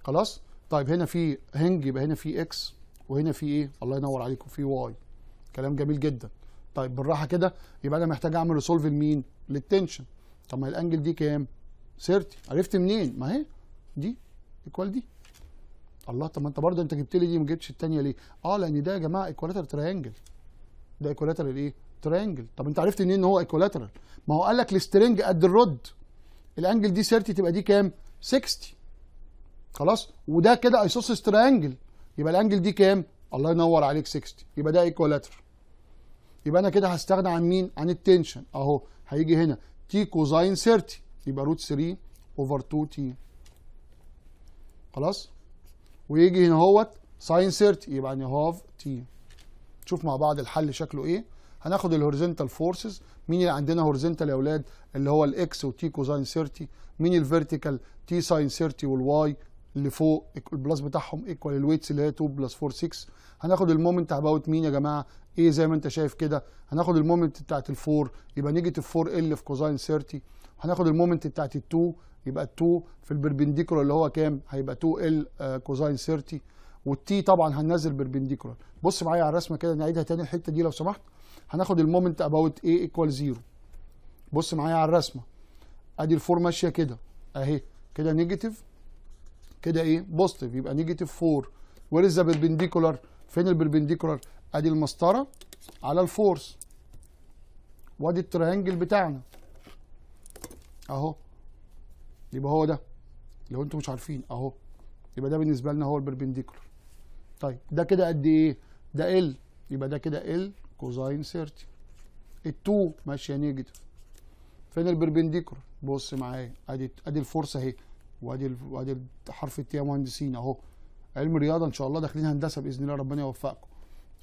خلاص طيب هنا في هنج يبقى هنا في اكس وهنا في ايه الله ينور عليكم في واي كلام جميل جدا طيب بالراحه كده يبقى انا محتاج اعمل ريسولف لمين للتنشن طب ما الانجل دي كام 30 عرفت منين ما هي دي ايكوال دي الله طب ما انت برضه انت جبت لي دي ما جبتش الثانيه ليه اه لان ده يا جماعه ايكوالاتر ترينجل ده ايكوالاتر ايه ترينجل طب انت عرفت منين ان هو ايكوالاترال ما هو قال لك السترنج قد الرد الانجل دي 30 تبقى دي كام 60 خلاص وده كده ايسوسس ترينجل يبقى الانجل دي كام الله ينور عليك 60 يبقى ده ايكوالاترال يبقى انا كده هستغنى عن مين عن التنشن اهو هيجي هنا تي كوزاين 30 يبقى روت 3 اوفر 2 تي خلاص ويجي هنا اهوت ساين 30 يبقى ان يعني هاف تي نشوف مع بعض الحل شكله ايه هناخد الهوريزونتال فورسز مين اللي عندنا هوريزونتال يا اولاد اللي هو الاكس وتي كوزاين 30 مين الفيرتيكال تي ساين 30 والواي اللي فوق البلاس بتاعهم ايكوال الويتس اللي هي 2 بلس 4 6 هناخد المومنت اباوت مين يا جماعه ايه زي ما انت شايف كده هناخد المومنت بتاعت ال4 يبقى نيجاتيف 4 ال في كوزاين 30 هناخد المومنت بتاعت ال2 يبقى ال2 في البربنديكولار اللي هو كام هيبقى 2 ال آه، كوزاين 30 والتي طبعا هننزل بربنديكولار بص معايا على الرسمه كده نعيدها تاني الحته دي لو سمحت هناخد المومنت اباوت ايه ايكوال زيرو بص معايا على الرسمه ادي الفور ماشيه كده اهي كده نيجاتيف كده ايه بوزيتيف يبقى نيجاتيف 4 وير از ذا بربنديكولار فين البربنديكولار ادي المسطره على الفورس وادي التريانجل بتاعنا اهو يبقى هو ده لو انتم مش عارفين اهو يبقى ده بالنسبه لنا هو البربنديكولر طيب ده كده قد ايه ده ال يبقى ده كده ال كوزاين 30 ال2 ماشيه نيجاتيف فين البربنديكولر بص معايا ادي ادي الفرصه اهي وادي وادي حرف التي مهندسين اهو علم رياضه ان شاء الله داخلين هندسه باذن الله ربنا يوفقكم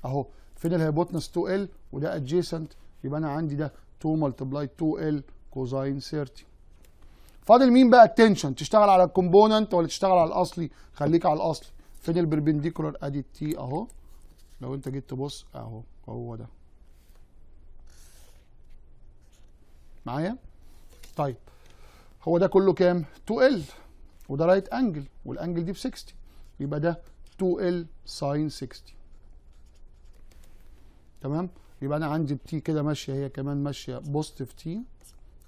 اهو فين الهيبوتنس 2 ال وده ادجيسنت يبقى انا عندي ده 2 ملتبلاي 2 ال كوزاين 30 فاضل مين بقى التنشن تشتغل على الكومبوننت ولا تشتغل على الاصلي خليك على الاصلي فين البربنديكولار ادي التي اهو لو انت جيت تبص اهو هو ده معايا طيب هو ده كله كام 2 l وده رايت انجل والانجل دي ب 60 يبقى ده 2 l ساين 60 تمام يبقى انا عندي بتي كده ماشيه هي كمان ماشيه بوزيتيف تي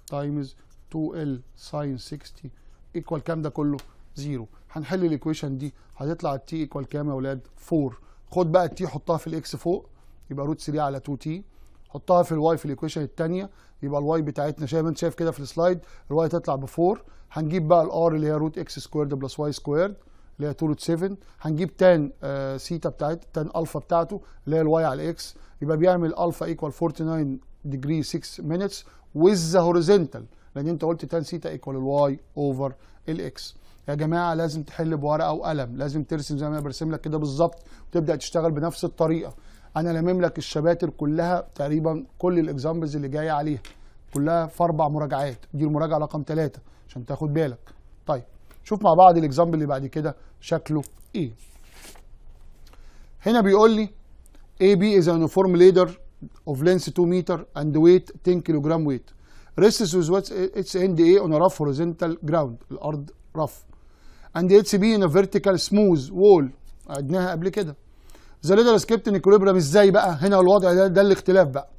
تايمز 2L ساين 60 ايكوال كام ده كله؟ زيرو هنحل الايكويشن دي هتطلع T ايكوال كام يا ولاد؟ 4 خد بقى T حطها في الاكس فوق يبقى روت 3 على 2 تي حطها في الواي في الايكويشن الثانيه يبقى الواي بتاعتنا شايف انت شايف كده في السلايد الواي تطلع ب 4 هنجيب بقى الار اللي هي روت اكس سكويرد بلس واي سكويرد اللي هي 2 روت 7 هنجيب تان آه سيتا بتاعت تان الفا بتاعته اللي هي الواي على الاكس يبقى بيعمل الفا ايكوال 49 ديجري 6 مينتس ويز ذا هوريزونتال لان انت قلت تان سيتا ايكوال الواي اوفر الاكس يا جماعه لازم تحل بورقه وقلم لازم ترسم زي ما انا برسم لك كده بالظبط وتبدا تشتغل بنفس الطريقه انا لامم لك الشباتر كلها تقريبا كل الاكزامبلز اللي جايه عليها كلها في اربع مراجعات دي المراجعه رقم ثلاثة عشان تاخد بالك طيب شوف مع بعض الاكزامبل اللي بعد كده شكله ايه هنا بيقول لي AB is a uniform leader of length 2 meter and weight 10 كيلوجرام weight rest is what its NDA on a rough horizontal ground الأرض rough and its B in a vertical smooth wall عدناها قبل كده the leader skipped in equilibrium ازاي بقى هنا الوضع ده ده الاختلاف بقى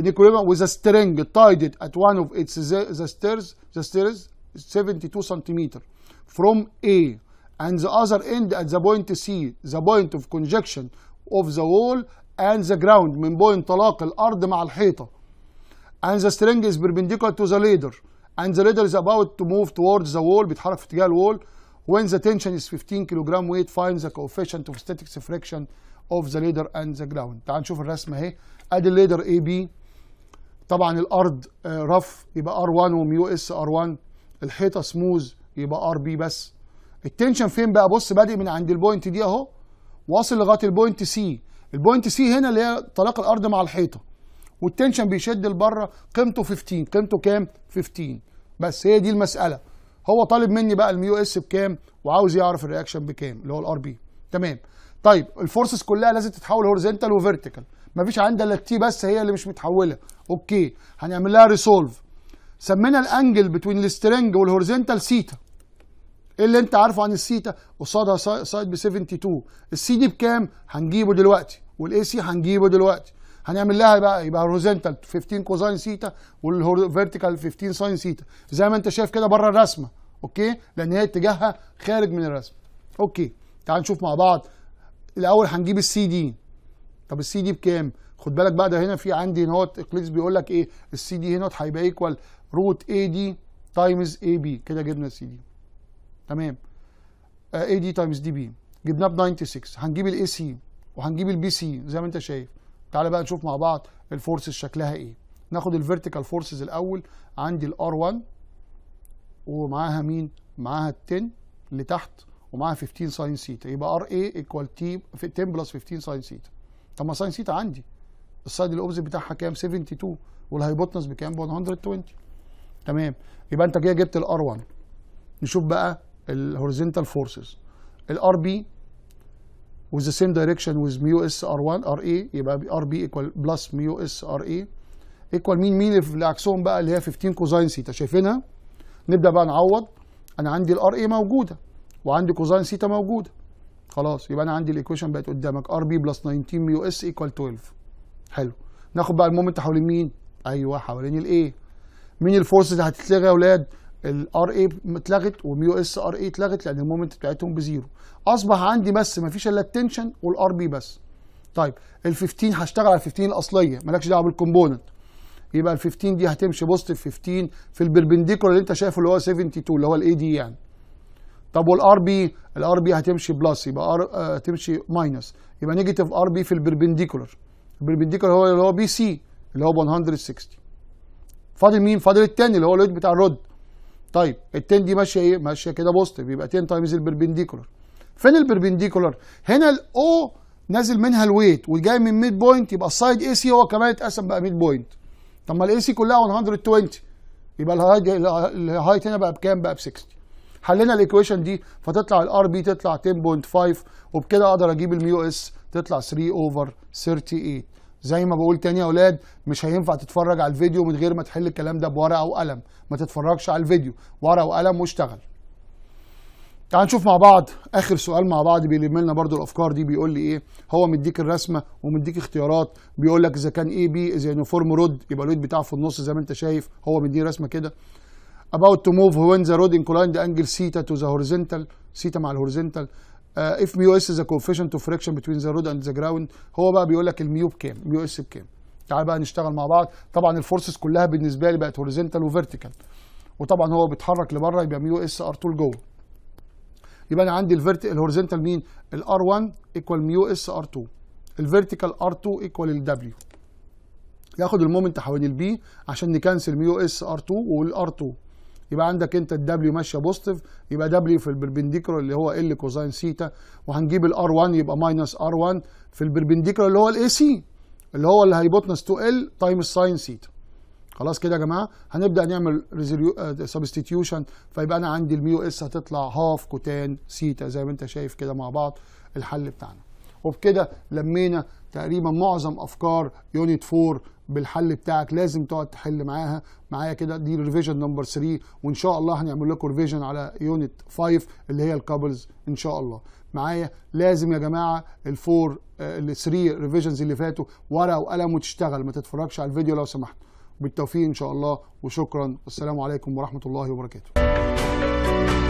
in equilibrium with a string tied it at one of its the stairs the stairs 72 centimeter from A and the other end at the point C the point of conjunction of the wall and the ground من بوينت طلاق الارض مع الحيطه and the string is perpendicular to the leader and the leader is about to move towards the wall بيتحرك في اتجاه الوول when the tension is 15 kg weight find the coefficient of static friction of the leader and the ground تعال نشوف الرسم اهي ادي الليدر اي بي طبعا الارض آه، رف يبقى ار 1 وميو اس ار 1 الحيطه سموز يبقى ار بي بس التنشن فين بقى بص بادئ من عند البوينت دي اهو واصل لغايه البوينت سي البوينت سي هنا اللي هي طلاق الارض مع الحيطه والتنشن بيشد لبره قيمته 15 قيمته كام 15 بس هي دي المساله هو طالب مني بقى الميو اس بكام وعاوز يعرف الرياكشن بكام اللي هو الار بي تمام طيب الفورسز كلها لازم تتحول هوريزونتال وفيرتيكال مفيش عندها الا تي بس هي اللي مش متحوله اوكي هنعمل لها ريسولف سمينا الانجل بتوين السترنج والهوريزونتال سيتا ايه اللي انت عارفه عن السيتا قصادها سايد ب 72 السي دي بكام هنجيبه دلوقتي والاي سي هنجيبه دلوقتي هنعمل لها بقى يبقى هوريزونتال 15 كوزاين سيتا والفيرتيكال 15 ساين سيتا زي ما انت شايف كده بره الرسمه اوكي لان هي اتجاهها خارج من الرسمه اوكي تعال نشوف مع بعض الاول هنجيب السي دي طب السي دي بكام خد بالك بقى ده هنا في عندي هنا اكليكس بيقول لك ايه السي دي هنا هيبقى ايكوال روت اي دي تايمز اي بي كده جبنا السي دي تمام اي دي تايمز دي بي جبناه ب 96 هنجيب الاي سي وهنجيب البي سي زي ما انت شايف تعالى بقى نشوف مع بعض الفورسز شكلها ايه ناخد الفيرتيكال فورسز الاول عندي الار 1 ومعاها مين معاها ال 10 لتحت ومعاها 15 ساين سيتا يبقى ار اي ايكوال تي 10 بلس 15 ساين سيتا طب ما ساين سيتا عندي السايد الاوبزيت بتاعها كام 72 والهايبوتنس بكام 120 تمام يبقى انت كده جبت الار 1 نشوف بقى الهوريزونتال فورسز الار بي with the same direction with mu s r1 r a e, يبقى r b equal plus mu s r a e. equal مين مين اللي عكسهم بقى اللي هي 15 كوزاين سيتا شايفينها نبدا بقى نعوض انا عندي ال r a e موجوده وعندي كوزاين سيتا موجوده خلاص يبقى انا عندي الايكويشن بقت قدامك r b plus 19 mu s equal 12 حلو ناخد بقى المومنت حوالين مين ايوه حوالين الايه مين الفورس اللي هتتلغى يا اولاد الار اي اتلغت والميو اس ار اي اتلغت لان المومنت بتاعتهم بزيرو اصبح عندي بس مفيش الا التنشن والار بي بس طيب ال 15 هشتغل على ال 15 الاصليه مالكش دعوه بالكومبوننت يبقى ال 15 دي هتمشي بوزيتيف 15 في البربنديكولار اللي انت شايفه اللي هو 72 اللي هو الاي دي يعني طب والار بي الار بي هتمشي بلس يبقى ار آه، هتمشي ماينس يبقى نيجاتيف ار بي في البربنديكولار البربنديكولار هو اللي هو بي سي اللي هو 160 فاضل مين فاضل الثاني اللي هو الويت بتاع الرد طيب التين دي ماشيه ايه ماشيه كده بوست بيبقى 10 تايمز البربنديكولر. فين البربنديكولر؟ هنا الاو نازل منها الويت وجاي من ميد بوينت يبقى السايد اي سي هو كمان اتقسم بقى ميد بوينت طب ما الاي سي كلها 120 يبقى الهايت هنا بقى بكام بقى ب 60 حلينا الايكويشن دي فتطلع الار بي تطلع 10.5 وبكده اقدر اجيب الميو اس تطلع 3 اوفر 38 زي ما بقول تاني يا اولاد مش هينفع تتفرج على الفيديو من غير ما تحل الكلام ده بورقه وقلم ما تتفرجش على الفيديو ورقه وقلم واشتغل تعال نشوف مع بعض اخر سؤال مع بعض بيلم لنا برده الافكار دي بيقول لي ايه هو مديك الرسمه ومديك اختيارات بيقول لك اذا كان اي بي اذا يونيفورم رود يبقى الويت بتاعه في النص زي ما انت شايف هو مديني رسمه كده about to move when the road inclined angle theta to the horizontal theta مع الهوريزونتال اف ميو اس ذا كوفيشنت اوف فريكشن بتوين ذا رود اند ذا جراوند هو بقى بيقول لك الميو بكام ميو اس بكام تعال بقى نشتغل مع بعض طبعا الفورسز كلها بالنسبه لي بقت هوريزونتال وفيرتيكال وطبعا هو بيتحرك لبره يبقى ميو اس ار 2 لجوه يبقى انا عندي الفيرت الهوريزونتال مين الار 1 ايكوال ميو اس ار 2 الفيرتيكال ار 2 ايكوال الدبليو ياخد المومنت حوالين البي عشان نكنسل ميو اس ار 2 والار 2 يبقى عندك انت الدبليو ماشيه بوزيتيف يبقى دبليو في البربنديكولار اللي هو ال كوزاين سيتا وهنجيب الار 1 يبقى ماينس ار 1 في البربنديكولار اللي هو الاي سي اللي هو هيبوتنس 2 ال تايم الساين سيتا خلاص كده يا جماعه هنبدا نعمل سبستيتيوشن آه، فيبقى انا عندي الميو اس هتطلع هاف كوتان سيتا زي ما انت شايف كده مع بعض الحل بتاعنا وبكده لمينا تقريبا معظم افكار يونت 4 بالحل بتاعك لازم تقعد تحل معاها معايا كده دي ريفيجن نمبر 3 وان شاء الله هنعمل لكم ريفيجن على يونت 5 اللي هي الكابلز ان شاء الله معايا لازم يا جماعه الفور ال 3 ريفيجنز آه، اللي فاتوا ورقه وقلم وتشتغل ما تتفرجش على الفيديو لو سمحت بالتوفيق ان شاء الله وشكرا والسلام عليكم ورحمه الله وبركاته